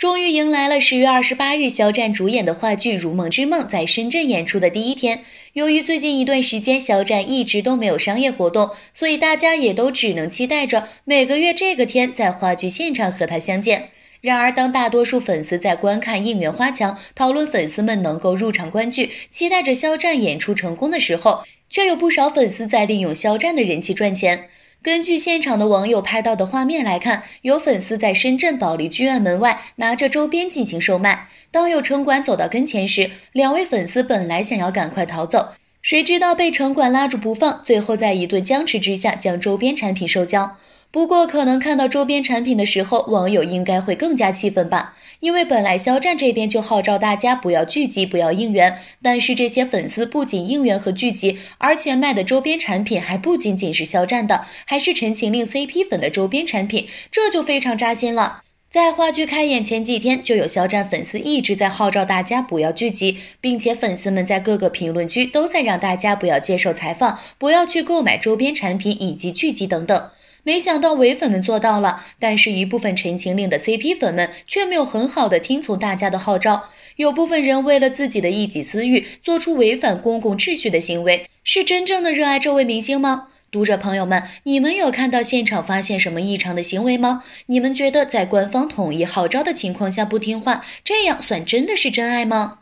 终于迎来了十月二十八日，肖战主演的话剧《如梦之梦》在深圳演出的第一天。由于最近一段时间肖战一直都没有商业活动，所以大家也都只能期待着每个月这个天在话剧现场和他相见。然而，当大多数粉丝在观看应援花墙、讨论粉丝们能够入场观剧、期待着肖战演出成功的时候，却有不少粉丝在利用肖战的人气赚钱。根据现场的网友拍到的画面来看，有粉丝在深圳保利剧院门外拿着周边进行售卖。当有城管走到跟前时，两位粉丝本来想要赶快逃走，谁知道被城管拉住不放。最后在一顿僵持之下，将周边产品收缴。不过，可能看到周边产品的时候，网友应该会更加气愤吧。因为本来肖战这边就号召大家不要聚集、不要应援，但是这些粉丝不仅应援和聚集，而且卖的周边产品还不仅仅是肖战的，还是陈情令 CP 粉的周边产品，这就非常扎心了。在话剧开演前几天，就有肖战粉丝一直在号召大家不要聚集，并且粉丝们在各个评论区都在让大家不要接受采访、不要去购买周边产品以及聚集等等。没想到伪粉们做到了，但是，一部分陈情令的 CP 粉们却没有很好的听从大家的号召，有部分人为了自己的一己私欲，做出违反公共秩序的行为，是真正的热爱这位明星吗？读者朋友们，你们有看到现场发现什么异常的行为吗？你们觉得在官方统一号召的情况下不听话，这样算真的是真爱吗？